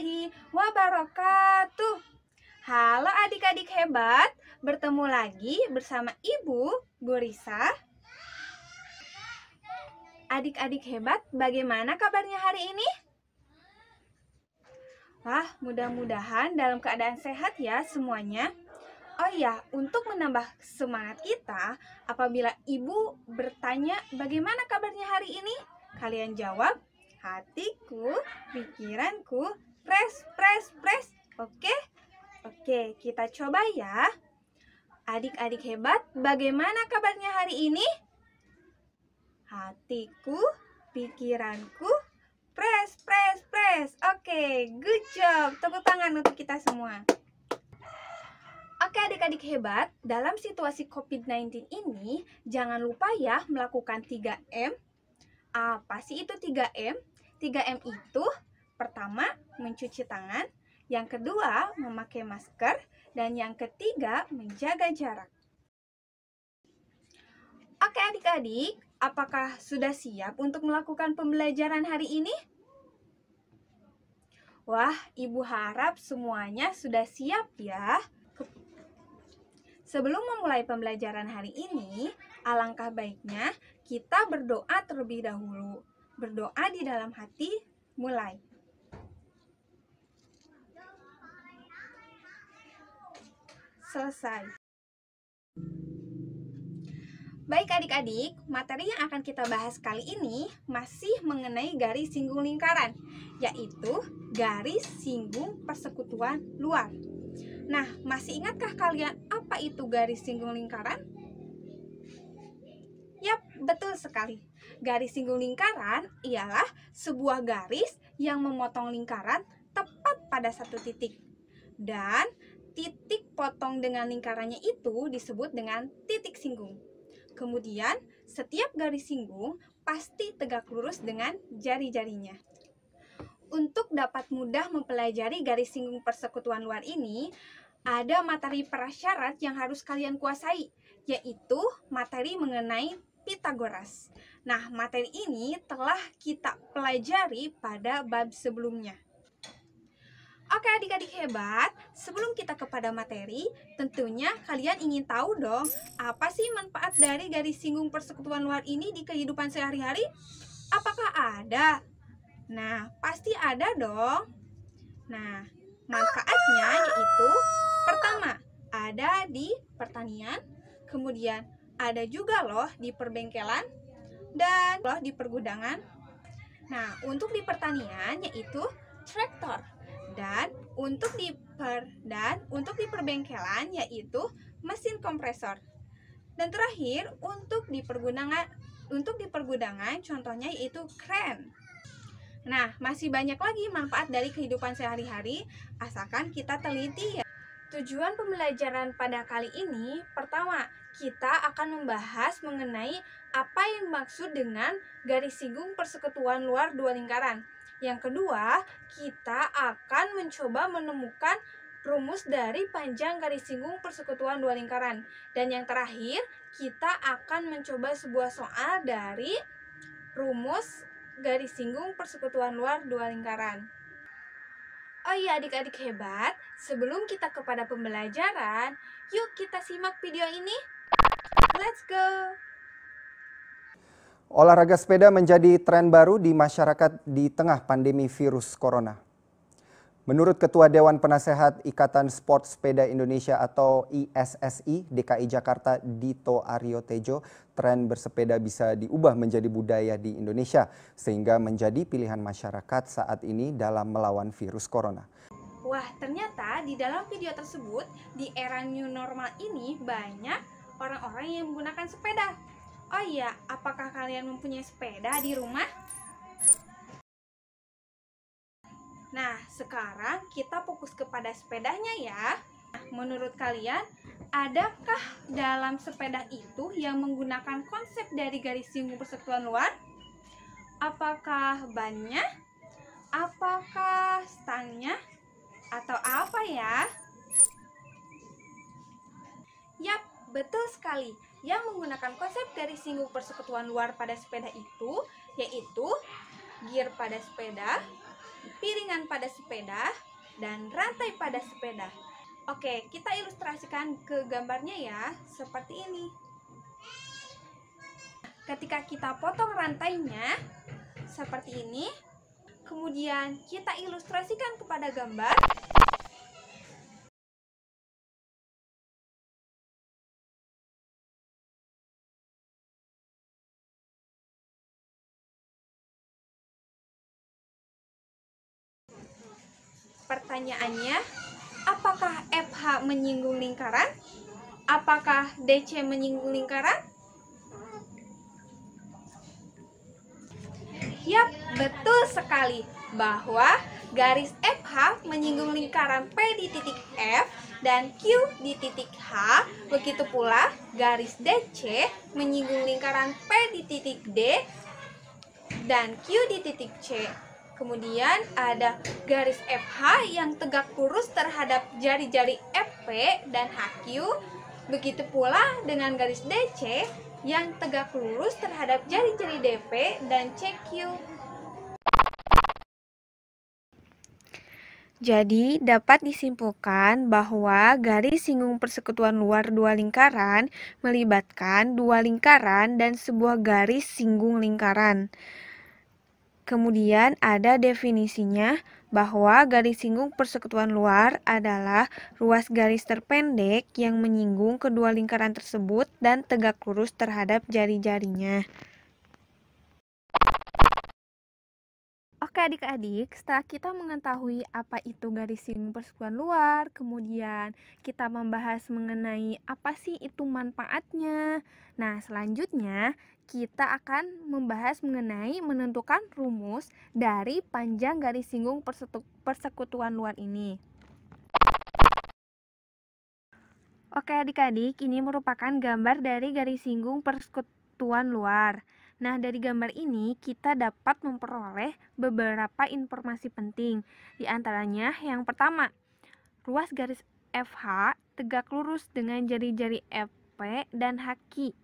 warahmatullahi wabarakatuh. Halo adik-adik hebat, bertemu lagi bersama Ibu Gurisa. Adik-adik hebat, bagaimana kabarnya hari ini? Wah, mudah-mudahan dalam keadaan sehat ya semuanya. Oh iya, untuk menambah semangat kita, apabila ibu bertanya bagaimana kabarnya hari ini, kalian jawab, hatiku, pikiranku, Press, press, press. Oke? Oke, kita coba ya. Adik-adik hebat, bagaimana kabarnya hari ini? Hatiku, pikiranku, press, press, press. Oke, good job. Tepuk tangan untuk kita semua. Oke adik-adik hebat, dalam situasi COVID-19 ini, jangan lupa ya melakukan 3M. Apa sih itu 3M? 3M itu, pertama, mencuci tangan, yang kedua memakai masker, dan yang ketiga menjaga jarak. Oke adik-adik, apakah sudah siap untuk melakukan pembelajaran hari ini? Wah, ibu harap semuanya sudah siap ya. Sebelum memulai pembelajaran hari ini, alangkah baiknya kita berdoa terlebih dahulu. Berdoa di dalam hati, mulai. selesai. Baik adik-adik, materi yang akan kita bahas kali ini masih mengenai garis singgung lingkaran, yaitu garis singgung persekutuan luar. Nah, masih ingatkah kalian apa itu garis singgung lingkaran? Yap, betul sekali. Garis singgung lingkaran ialah sebuah garis yang memotong lingkaran tepat pada satu titik. Dan Titik potong dengan lingkarannya itu disebut dengan titik singgung. Kemudian, setiap garis singgung pasti tegak lurus dengan jari-jarinya. Untuk dapat mudah mempelajari garis singgung persekutuan luar ini, ada materi prasyarat yang harus kalian kuasai, yaitu materi mengenai Pitagoras. Nah, materi ini telah kita pelajari pada bab sebelumnya. Oke adik-adik hebat, sebelum kita kepada materi, tentunya kalian ingin tahu dong, apa sih manfaat dari garis singgung persekutuan luar ini di kehidupan sehari-hari? Apakah ada? Nah, pasti ada dong. Nah, manfaatnya yaitu pertama, ada di pertanian, kemudian ada juga loh di perbengkelan dan loh di pergudangan. Nah, untuk di pertanian yaitu traktor dan untuk di per, dan untuk di perbengkelan yaitu mesin kompresor. Dan terakhir untuk di pergudangan untuk di pergudangan contohnya yaitu kren. Nah, masih banyak lagi manfaat dari kehidupan sehari-hari asalkan kita teliti ya. Tujuan pembelajaran pada kali ini pertama, kita akan membahas mengenai apa yang maksud dengan garis singgung persekutuan luar dua lingkaran. Yang kedua, kita akan mencoba menemukan rumus dari panjang garis singgung persekutuan dua lingkaran. Dan yang terakhir, kita akan mencoba sebuah soal dari rumus garis singgung persekutuan luar dua lingkaran. Oh iya adik-adik hebat, sebelum kita kepada pembelajaran, yuk kita simak video ini. Olahraga sepeda menjadi tren baru di masyarakat di tengah pandemi virus corona. Menurut Ketua Dewan Penasehat Ikatan Sport Sepeda Indonesia atau ISSI DKI Jakarta Dito Aryo Tejo, tren bersepeda bisa diubah menjadi budaya di Indonesia sehingga menjadi pilihan masyarakat saat ini dalam melawan virus corona. Wah, ternyata di dalam video tersebut di era new normal ini banyak orang-orang yang menggunakan sepeda Oh iya, apakah kalian mempunyai sepeda di rumah? Nah, sekarang kita fokus kepada sepedanya ya. menurut kalian, adakah dalam sepeda itu yang menggunakan konsep dari garis singgung persekutuan luar? Apakah bannya? Apakah stangnya? Atau apa ya? Yap, betul sekali yang menggunakan konsep dari singgung persekutuan luar pada sepeda itu, yaitu gear pada sepeda, piringan pada sepeda, dan rantai pada sepeda. Oke, kita ilustrasikan ke gambarnya ya, seperti ini. Ketika kita potong rantainya, seperti ini, kemudian kita ilustrasikan kepada gambar, Pertanyaannya, apakah FH menyinggung lingkaran? Apakah DC menyinggung lingkaran? Yap, betul sekali bahwa garis FH menyinggung lingkaran P di titik F dan Q di titik H. Begitu pula garis DC menyinggung lingkaran P di titik D dan Q di titik C. Kemudian ada garis FH yang tegak lurus terhadap jari-jari FP dan HQ. Begitu pula dengan garis DC yang tegak lurus terhadap jari-jari DP dan CQ. Jadi, dapat disimpulkan bahwa garis singgung persekutuan luar dua lingkaran melibatkan dua lingkaran dan sebuah garis singgung lingkaran. Kemudian ada definisinya bahwa garis singgung persekutuan luar adalah ruas garis terpendek yang menyinggung kedua lingkaran tersebut dan tegak lurus terhadap jari-jarinya. Oke adik-adik, setelah kita mengetahui apa itu garis singgung persekutuan luar, kemudian kita membahas mengenai apa sih itu manfaatnya. Nah, selanjutnya kita akan membahas mengenai menentukan rumus dari panjang garis singgung persekutuan luar ini. Oke adik-adik, ini merupakan gambar dari garis singgung persekutuan luar. Nah, dari gambar ini kita dapat memperoleh beberapa informasi penting. Di antaranya yang pertama, ruas garis FH tegak lurus dengan jari-jari FP dan haki.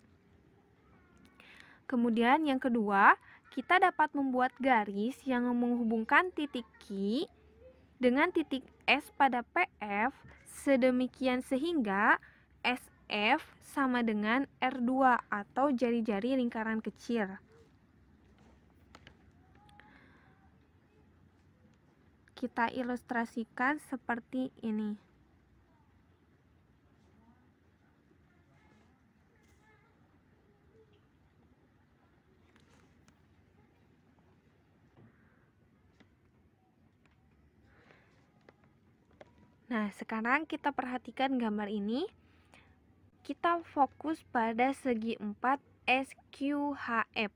Kemudian yang kedua, kita dapat membuat garis yang menghubungkan titik Q dengan titik S pada PF sedemikian sehingga F sama dengan R2 atau jari-jari lingkaran kecil. Kita ilustrasikan seperti ini. Nah, sekarang kita perhatikan gambar ini kita fokus pada segi 4 SQHF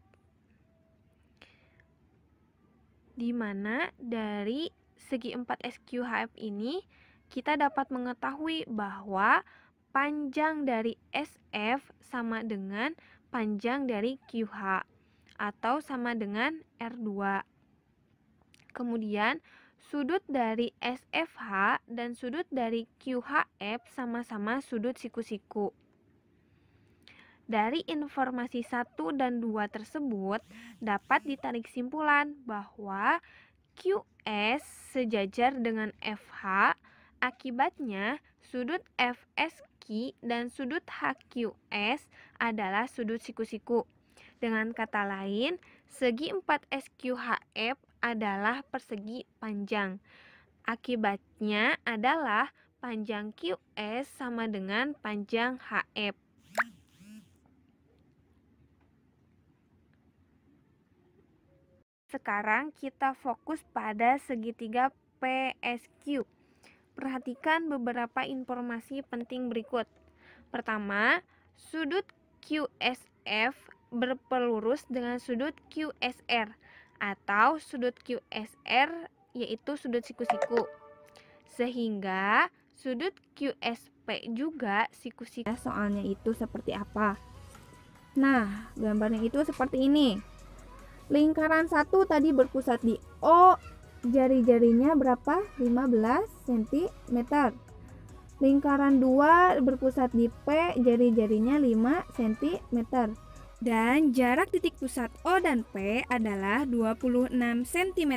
di mana dari segi 4 SQHF ini kita dapat mengetahui bahwa panjang dari SF sama dengan panjang dari QH atau sama dengan R2. Kemudian sudut dari SFH dan sudut dari QHF sama-sama sudut siku-siku. Dari informasi 1 dan 2 tersebut dapat ditarik simpulan bahwa QS sejajar dengan FH, akibatnya sudut FSQ dan sudut HQS adalah sudut siku-siku. Dengan kata lain, segi 4 SQHF adalah persegi panjang. Akibatnya adalah panjang QS sama dengan panjang HF. Sekarang kita fokus pada segitiga PSQ. Perhatikan beberapa informasi penting berikut. Pertama, sudut QSF berpelurus dengan sudut QSR atau sudut QSR yaitu sudut siku-siku. Sehingga sudut QSP juga siku-siku. Ya, soalnya itu seperti apa? Nah, gambarnya itu seperti ini. Lingkaran satu tadi berpusat di O, jari-jarinya berapa? 15 cm. Lingkaran dua berpusat di P, jari-jarinya 5 cm dan jarak titik pusat O dan P adalah 26 cm.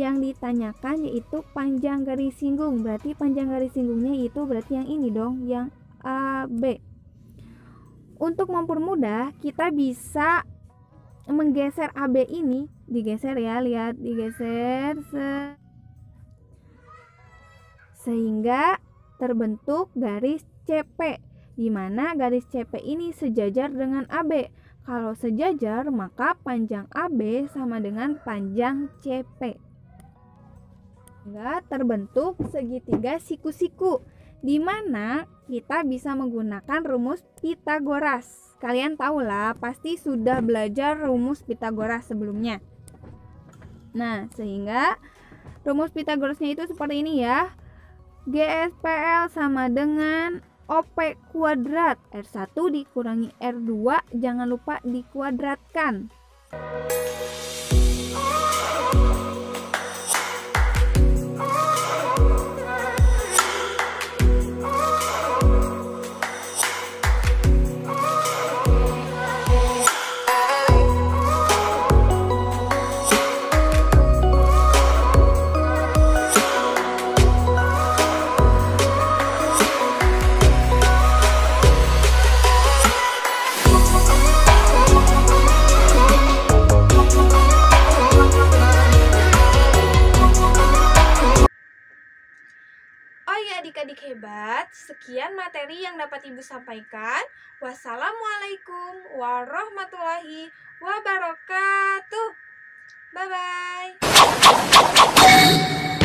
Yang ditanyakan yaitu panjang garis singgung, berarti panjang garis singgungnya itu berarti yang ini dong, yang AB. Untuk mempermudah, kita bisa menggeser AB ini, digeser ya, lihat digeser se sehingga terbentuk garis CP di mana garis CP ini sejajar dengan AB. Kalau sejajar, maka panjang AB sama dengan panjang CP. Sehingga terbentuk segitiga siku-siku, di mana kita bisa menggunakan rumus Pitagoras. Kalian tahulah, pasti sudah belajar rumus Pitagoras sebelumnya. Nah, sehingga rumus Pitagorasnya itu seperti ini ya. GSPL sama dengan OP kuadrat. R1 dikurangi R2 jangan lupa dikuadratkan. hebat, sekian materi yang dapat Ibu sampaikan. Wassalamualaikum warahmatullahi wabarakatuh. Bye-bye.